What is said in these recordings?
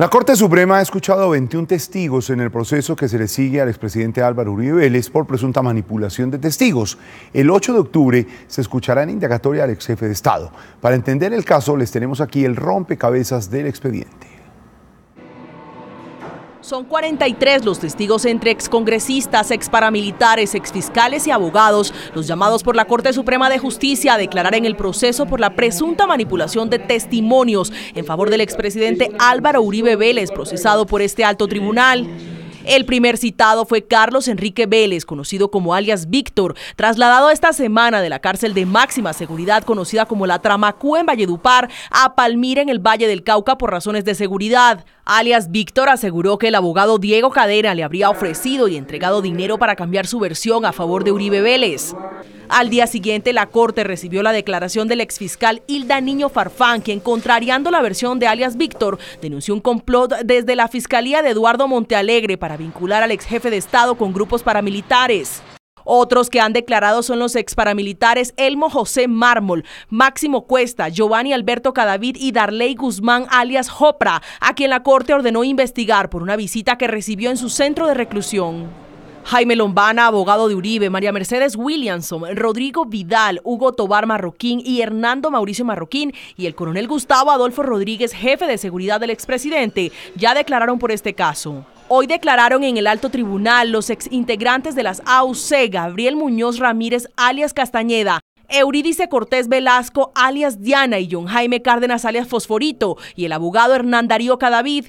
La Corte Suprema ha escuchado 21 testigos en el proceso que se le sigue al expresidente Álvaro Uribe Vélez por presunta manipulación de testigos. El 8 de octubre se escuchará en indagatoria al ex jefe de Estado. Para entender el caso, les tenemos aquí el rompecabezas del expediente. Son 43 los testigos entre excongresistas, exparamilitares, exfiscales y abogados, los llamados por la Corte Suprema de Justicia a declarar en el proceso por la presunta manipulación de testimonios en favor del expresidente Álvaro Uribe Vélez, procesado por este alto tribunal. El primer citado fue Carlos Enrique Vélez, conocido como alias Víctor, trasladado esta semana de la cárcel de máxima seguridad conocida como la Tramacú en Valledupar a Palmira en el Valle del Cauca por razones de seguridad. Alias Víctor aseguró que el abogado Diego Cadena le habría ofrecido y entregado dinero para cambiar su versión a favor de Uribe Vélez. Al día siguiente, la Corte recibió la declaración del exfiscal Hilda Niño Farfán, quien, contrariando la versión de alias Víctor, denunció un complot desde la Fiscalía de Eduardo Montealegre para vincular al exjefe de Estado con grupos paramilitares. Otros que han declarado son los ex paramilitares Elmo José Mármol, Máximo Cuesta, Giovanni Alberto Cadavid y Darley Guzmán alias Jopra, a quien la Corte ordenó investigar por una visita que recibió en su centro de reclusión. Jaime Lombana, abogado de Uribe, María Mercedes Williamson, Rodrigo Vidal, Hugo Tobar Marroquín y Hernando Mauricio Marroquín y el coronel Gustavo Adolfo Rodríguez, jefe de seguridad del expresidente, ya declararon por este caso. Hoy declararon en el alto tribunal los exintegrantes de las AUC, Gabriel Muñoz Ramírez, alias Castañeda, Eurídice Cortés Velasco, alias Diana, y John Jaime Cárdenas, alias Fosforito, y el abogado Hernán Darío Cadavid.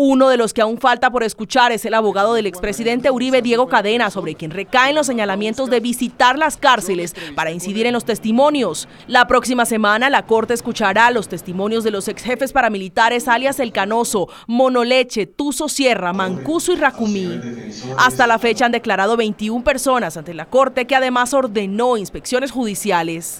Uno de los que aún falta por escuchar es el abogado del expresidente Uribe, Diego Cadena, sobre quien recaen los señalamientos de visitar las cárceles para incidir en los testimonios. La próxima semana la Corte escuchará los testimonios de los exjefes paramilitares alias El Canoso, Monoleche, Tuzo Sierra, Mancuso y Racumí. Hasta la fecha han declarado 21 personas ante la Corte que además ordenó inspecciones judiciales.